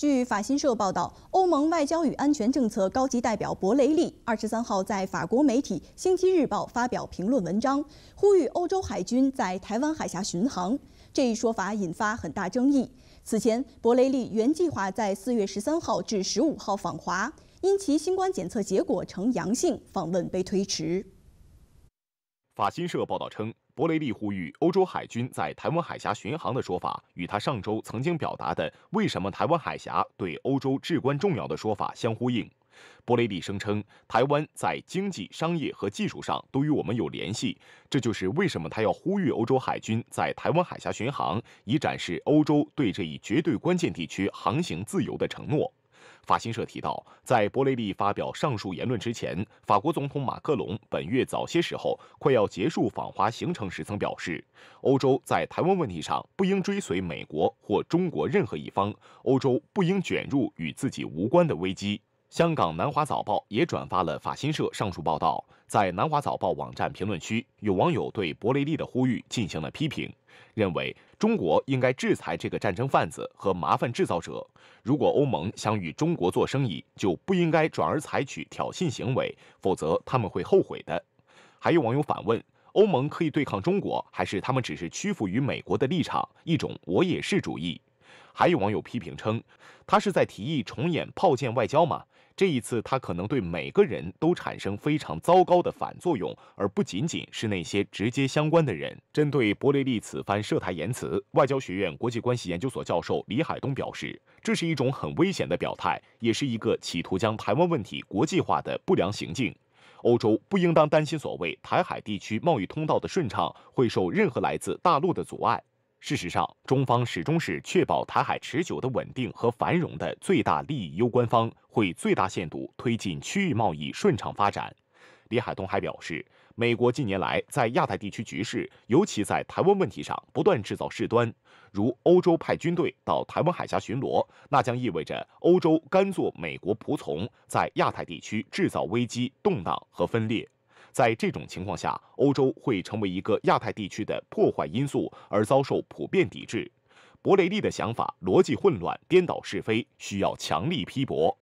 据法新社报道，欧盟外交与安全政策高级代表博雷利二十三号在法国媒体《星期日报》发表评论文章，呼吁欧洲海军在台湾海峡巡航。这一说法引发很大争议。此前，博雷利原计划在四月十三号至十五号访华，因其新冠检测结果呈阳性，访问被推迟。法新社报道称，博雷利呼吁欧洲海军在台湾海峡巡航的说法，与他上周曾经表达的“为什么台湾海峡对欧洲至关重要的”说法相呼应。博雷利声称，台湾在经济、商业和技术上都与我们有联系，这就是为什么他要呼吁欧洲海军在台湾海峡巡航，以展示欧洲对这一绝对关键地区航行自由的承诺。法新社提到，在博雷利发表上述言论之前，法国总统马克龙本月早些时候快要结束访华行程时曾表示，欧洲在台湾问题上不应追随美国或中国任何一方，欧洲不应卷入与自己无关的危机。香港南华早报也转发了法新社上述报道。在南华早报网站评论区，有网友对博雷利的呼吁进行了批评，认为中国应该制裁这个战争贩子和麻烦制造者。如果欧盟想与中国做生意，就不应该转而采取挑衅行为，否则他们会后悔的。还有网友反问：欧盟可以对抗中国，还是他们只是屈服于美国的立场？一种我也是主义。还有网友批评称，他是在提议重演炮舰外交吗？这一次他可能对每个人都产生非常糟糕的反作用，而不仅仅是那些直接相关的人。针对伯雷利此番涉台言辞，外交学院国际关系研究所教授李海东表示，这是一种很危险的表态，也是一个企图将台湾问题国际化的不良行径。欧洲不应当担心所谓台海地区贸易通道的顺畅会受任何来自大陆的阻碍。事实上，中方始终是确保台海持久的稳定和繁荣的最大利益攸关方，会最大限度推进区域贸易顺畅发展。李海东还表示，美国近年来在亚太地区局势，尤其在台湾问题上，不断制造事端，如欧洲派军队到台湾海峡巡逻，那将意味着欧洲甘做美国仆从，在亚太地区制造危机、动荡和分裂。在这种情况下，欧洲会成为一个亚太地区的破坏因素，而遭受普遍抵制。博雷利的想法逻辑混乱，颠倒是非，需要强力批驳。